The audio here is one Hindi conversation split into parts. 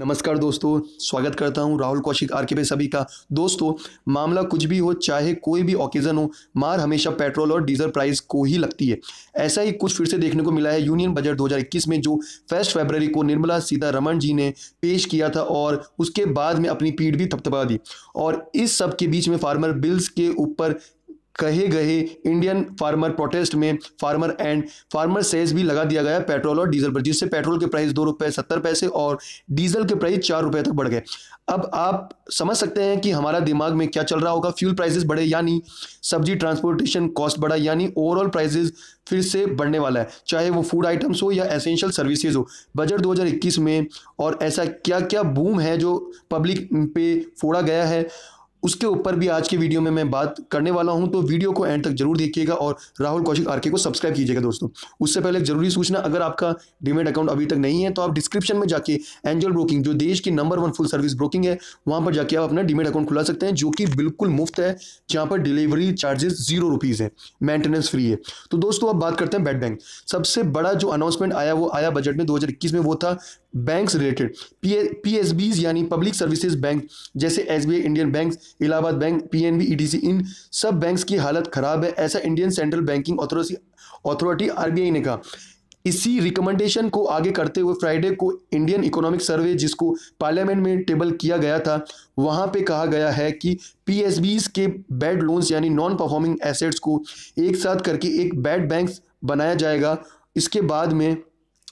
नमस्कार दोस्तों स्वागत करता हूं राहुल कौशिक आर के पे सभी का दोस्तों मामला कुछ भी हो चाहे कोई भी ओकेज़न हो मार हमेशा पेट्रोल और डीजल प्राइस को ही लगती है ऐसा ही कुछ फिर से देखने को मिला है यूनियन बजट 2021 में जो फर्स्ट फरवरी को निर्मला सीतारमण जी ने पेश किया था और उसके बाद में अपनी पीठ भी थपथपा दी और इस सब के बीच में फार्मर बिल्स के ऊपर कहे गए इंडियन फार्मर प्रोटेस्ट में फार्मर एंड फार्मर सेज भी लगा दिया गया पेट्रोल और डीजल पर जिससे पेट्रोल के प्राइस दो रुपये सत्तर पैसे और डीजल के प्राइस चार रुपये तक बढ़ गए अब आप समझ सकते हैं कि हमारा दिमाग में क्या चल रहा होगा फ्यूल प्राइसेस बढ़े यानी सब्जी ट्रांसपोर्टेशन कॉस्ट बढ़ा यानी ओवरऑल प्राइसेस फिर से बढ़ने वाला है चाहे वो फूड आइटम्स हो या एसेंशियल सर्विसेज हो बजट 2021 में और ऐसा क्या क्या बूम है जो पब्लिक पे फोड़ा गया है उसके ऊपर भी आज के वीडियो में मैं बात करने वाला हूं तो वीडियो को एंड तक जरूर देखिएगा और राहुल कौशिक आरके को सब्सक्राइब कीजिएगा दोस्तों उससे पहले जरूरी सूचना अगर आपका डिमेट अकाउंट अभी तक नहीं है तो आप डिस्क्रिप्शन में जाके एंजल ब्रोकिंग जो देश की number one full service broking है वहां पर जाके आप अपना डिमेट अकाउंट खुला सकते हैं जो कि बिल्कुल मुफ्त है जहां पर डिलीवरी चार्जेस जीरो रुपीज़ है मेंटेनेंस फ्री है तो दोस्तों अब बात करते हैं बेट बैंक सबसे बड़ा जो अनाउंसमेंट आया वो आया बजट में दो में वो था bank related P S Bs यानी पब्लिक सर्विसेज बैंक जैसे S B I Indian bank Allahabad bank P N B E D C इन सब बैंक्स की हालत ख़राब है ऐसा Indian central banking authority R B I ने कहा इसी रिकमेंडेशन को आगे करते हुए फ्राइडे को इंडियन इकोनॉमिक सर्वे जिसको पार्लियामेंट में टेबल किया गया था वहां पे कहा गया है कि पी के बैड लोन्स यानी नॉन परफॉर्मिंग एसेट्स को एक साथ करके एक बैड बैंक बनाया जाएगा इसके बाद में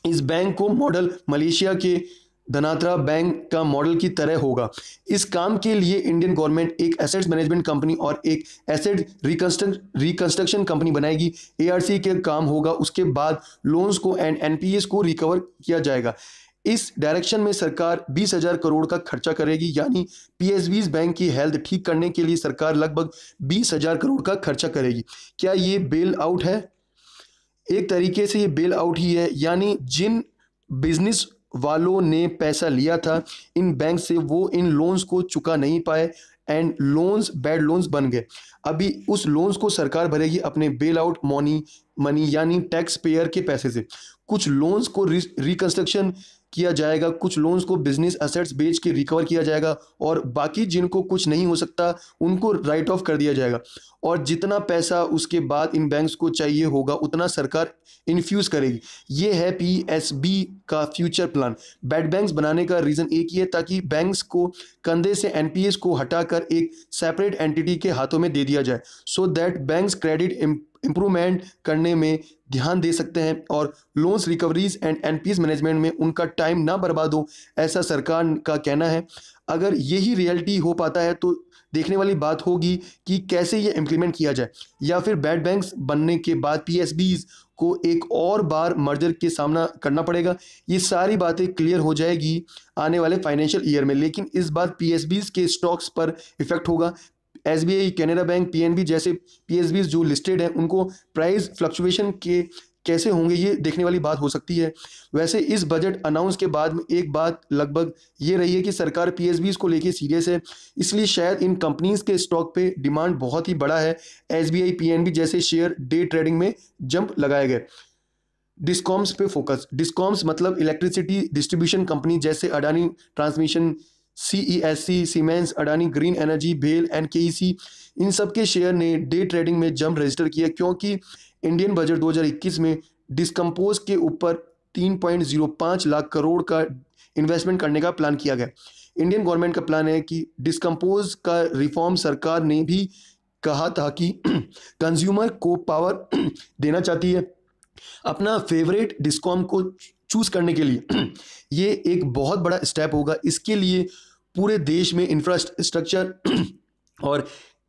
इस बैंक को मॉडल मलेशिया के धनात्रा बैंक का मॉडल की तरह होगा इस काम के लिए इंडियन गवर्नमेंट एक एसेट्स मैनेजमेंट कंपनी और एक एसेट रिकंस्ट्रक्शन कंपनी बनाएगी एआरसी के काम होगा उसके बाद लोन्स को एंड एनपीएस को रिकवर किया जाएगा इस डायरेक्शन में सरकार बीस हजार करोड़ का खर्चा करेगी यानी पी बैंक की हेल्थ ठीक करने के लिए सरकार लगभग बीस हजार करोड़ का खर्चा करेगी क्या ये बेल आउट है एक तरीके से ये बेल आउट ही है यानी जिन बिजनेस वालों ने पैसा लिया था इन बैंक से वो इन लोन्स को चुका नहीं पाए एंड लोन्स बैड लोन्स बन गए अभी उस लोन्स को सरकार भरेगी अपने बेल आउट मनी मनी यानी टैक्स पेयर के पैसे से कुछ लोन्स को रिकंस्ट्रक्शन किया जाएगा कुछ लोन्स को बिजनेस असेट्स बेच के रिकवर किया जाएगा और बाकी जिनको कुछ नहीं हो सकता उनको राइट ऑफ कर दिया जाएगा और जितना पैसा उसके बाद इन बैंक्स को चाहिए होगा उतना सरकार इन्फ्यूज़ करेगी ये है पी का फ्यूचर प्लान बैड बैंक्स बनाने का रीज़न एक ही है ताकि बैंक्स को कंधे से एन को हटाकर एक सेपरेट एंटिटी के हाथों में दे दिया जाए so that banks credit improvement करने में ध्यान दे सकते हैं और loans recoveries and an management में उनका टाइम ना बर्बाद हो ऐसा सरकार का कहना है अगर यही रियलिटी हो पाता है तो देखने वाली बात होगी कि कैसे ये इम्प्लीमेंट किया जाए या फिर बैड बैंक्स बनने के बाद पी को एक और बार मर्जर के सामना करना पड़ेगा ये सारी बातें क्लियर हो जाएगी आने वाले फाइनेंशियल ईयर में लेकिन इस बार पी के स्टॉक्स पर इफेक्ट होगा S B I Canara bank P N B जैसे पी एस जो लिस्टेड हैं उनको प्राइस फ्लक्चुएशन के कैसे होंगे ये देखने वाली बात हो सकती है वैसे इस बजट अनाउंस के बाद में एक बात लगभग ये रही है कि सरकार पी एस को लेके सीरियस है इसलिए शायद इन कंपनीज के स्टॉक पे डिमांड बहुत ही बड़ा है S B I P N B जैसे शेयर डे ट्रेडिंग में जंप लगाए गए डिस्कॉम्स पे फोकस डिस्कॉम्स मतलब इलेक्ट्रिसिटी डिस्ट्रीब्यूशन कंपनी जैसे Adani transmission C Siemens Adani green energy भेल एंड के इन सब के शेयर ने डे ट्रेडिंग में जम रजिस्टर किया क्योंकि इंडियन बजट 2021 में डिस्कम्पोज के ऊपर 3.05 लाख करोड़ का इन्वेस्टमेंट करने का प्लान किया गया इंडियन गवर्नमेंट का प्लान है कि डिस्कम्पोज का रिफॉर्म सरकार ने भी कहा था कि कंज्यूमर को पावर देना चाहती है अपना फेवरेट डिस्कॉम को चूज़ करने के लिए ये एक बहुत बड़ा स्टेप होगा इसके लिए पूरे देश में इंफ्रास्ट्रक्चर और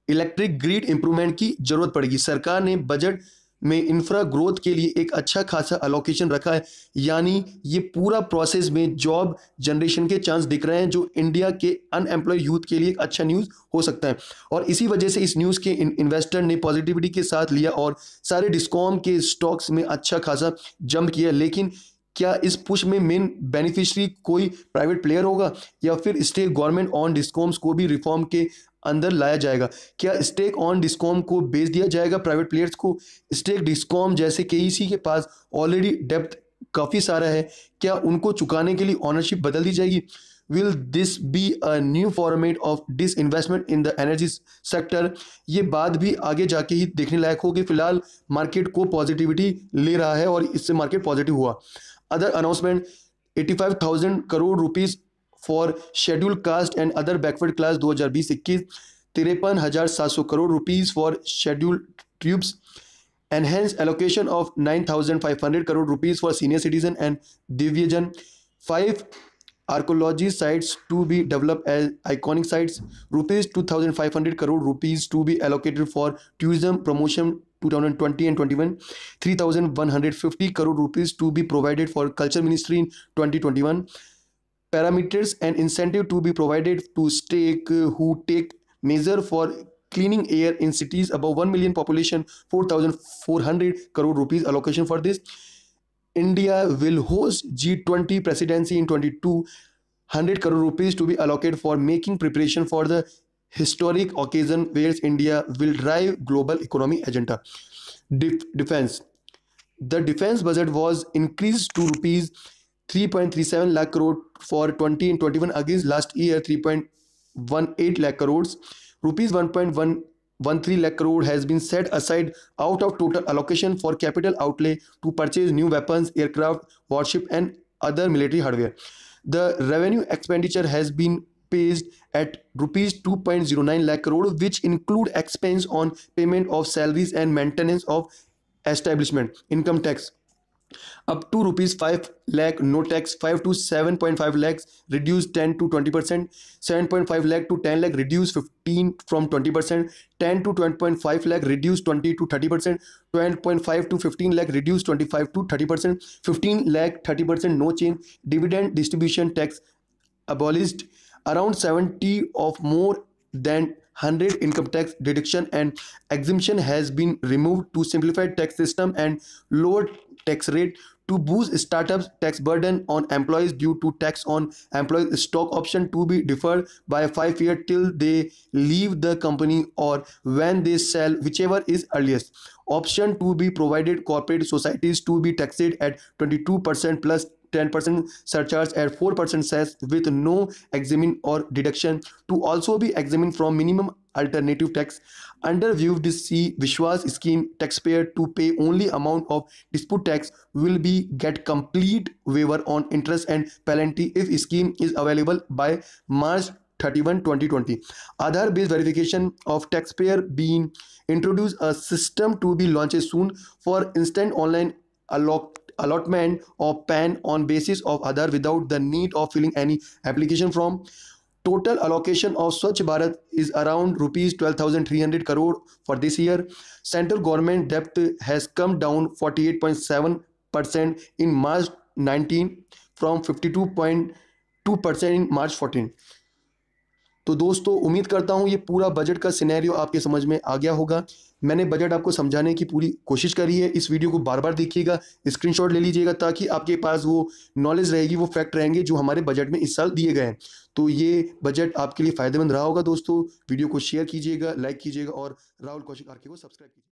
इलेक्ट्रिक ग्रिड इंप्रूवमेंट की ज़रूरत पड़ेगी सरकार ने बजट में इंफ्रा ग्रोथ के लिए एक अच्छा खासा अलोकेशन रखा है यानी ये पूरा प्रोसेस में जॉब जनरेशन के चांस दिख रहे हैं जो इंडिया के अनएम्प्लॉय यूथ के लिए एक अच्छा न्यूज़ हो सकता है और इसी वजह से इस न्यूज़ के इन, इन्वेस्टर ने पॉजिटिविटी के साथ लिया और सारे डिस्कॉम के स्टॉक्स में अच्छा खासा जंप किया लेकिन क्या इस पुश में मेन बेनिफिशियरी कोई प्राइवेट प्लेयर होगा या फिर स्टेट गवर्नमेंट ऑन डिस्कॉम्स को भी रिफॉर्म के अंदर लाया जाएगा क्या स्टेक ऑन डिस्कॉम को बेच दिया जाएगा प्राइवेट प्लेयर्स को स्टेक डिस्कॉम जैसे के के पास ऑलरेडी डेप्थ काफ़ी सारा है क्या उनको चुकाने के लिए ऑनरशिप बदल दी जाएगी will this be a new format of disinvestment in the energy sector ये बात भी आगे जाके ही देखने लायक होगी फिलहाल मार्केट को पॉजिटिविटी ले रहा है और इससे मार्केट पॉजिटिव हुआ other announcement thousand crore rupees for schedule caste and other backward class दो हज़ार बीस इक्कीस तिरपन हजार सात सौ crore rupees for schedule tribes enhance allocation of nine thousand five hundred crore rupees for senior citizen and दिव्यजन five archaeology sites to be develop as iconic sites rupees two thousand five hundred crore rupees to be allocated for tourism promotion 2020 and 21 3150 crore rupees to be provided for culture ministry in 2021 parameters and incentive to be provided to stake who take measure for cleaning air in cities above 1 million population 4400 crore rupees allocation for this india will host g20 presidency in 22 100 crore rupees to be allocated for making preparation for the historic occasion where India will drive global economy agenda. Def defense. The defense budget was increased to rupees 3.37 lakh crore for 20 and 21 against last year 3.18 lakh crores. Rupees 1.113 lakh crore has been set aside out of total allocation for capital outlay to purchase new weapons, aircraft, warship and other military hardware. The revenue expenditure has been paced at rupees 2.09 lakh crore which include expense on payment of salaries and maintenance of establishment income tax up to rupees 5 lakh no tax 5 to 7.5 lakhs reduce 10 to 20 percent 7.5 lakh to 10 lakh reduce 15 from 20 percent 10 to 12.5 lakh reduce 20 to 30 percent 12.5 to 15 lakh reduce 25 to 30 percent 15 lakh 30 percent no change dividend distribution tax abolished around 70 of more than 100 income tax deduction and exemption has been removed to simplify tax system and lower tax rate to boost startups tax burden on employees due to tax on employees stock option to be deferred by 5 years till they leave the company or when they sell whichever is earliest option to be provided corporate societies to be taxed at 22% plus 10% surcharge at 4% cess with no examine or deduction to also be examined from minimum alternative tax under view to Vishwas scheme taxpayer to pay only amount of dispute tax will be get complete waiver on interest and penalty if scheme is available by March 31 2020 Other based verification of taxpayer being introduced a system to be launched soon for instant online alloc allotment of PAN on basis of other without the need of filling any application form. Total allocation of Swachh Bharat is around rupees 12,300 crore for this year. Central government debt has come down 48.7% in March 19 from 52.2% in March 14. तो दोस्तों उम्मीद करता हूँ ये पूरा बजट का सिनेरियो आपके समझ में आ गया होगा मैंने बजट आपको समझाने की पूरी कोशिश करी है इस वीडियो को बार बार देखिएगा स्क्रीनशॉट ले लीजिएगा ताकि आपके पास वो नॉलेज रहेगी वो फैक्ट रहेंगे जो हमारे बजट में इस साल दिए गए हैं तो ये बजट आपके लिए फ़ायदेमंद रहा होगा दोस्तों वीडियो को शेयर कीजिएगा लाइक कीजिएगा और राहुल कौशिक आर्के को सब्सक्राइब कीजिए